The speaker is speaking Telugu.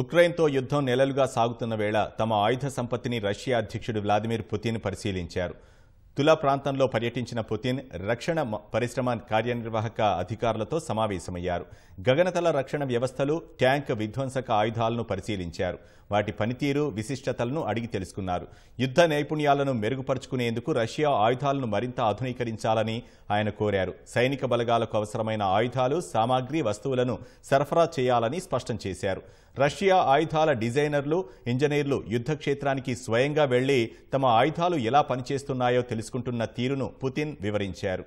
ఉక్రెయిన్తో యుద్ధం నెలలుగా సాగుతున్న వేళ తమ ఆయుధ సంపత్తిని రష్యా అధ్యక్షుడు వ్లాదిమిర్ పుతిన్ పరిశీలించారు తులా ప్రాంతంలో పర్యటించిన పుతిన్ రక్షణ పరిశ్రమ కార్యనిర్వాహక అధికారులతో సమావేశమయ్యారు గగనతల రక్షణ వ్యవస్థలు ట్యాంక్ విధ్వంసక ఆయుధాలను పరిశీలించారు వాటి పనితీరు విశిష్టతలను అడిగి తెలుసుకున్నారు యుద్ధ నైపుణ్యాలను మెరుగుపరుచుకునేందుకు రష్యా ఆయుధాలను మరింత ఆధునీకరించాలని ఆయన కోరారు సైనిక బలగాలకు అవసరమైన ఆయుధాలు సామాగ్రి వస్తువులను సరఫరా చేయాలని స్పష్టం చేశారు రష్యా ఆయుధాల డిజైనర్లు ఇంజనీర్లు యుద్ధ క్షేత్రానికి స్వయంగా వెళ్లి తమ ఆయుధాలు ఎలా పనిచేస్తున్నాయో తెలుసు తీసుకుంటున్న తీరును పుతిన్ వివరించారు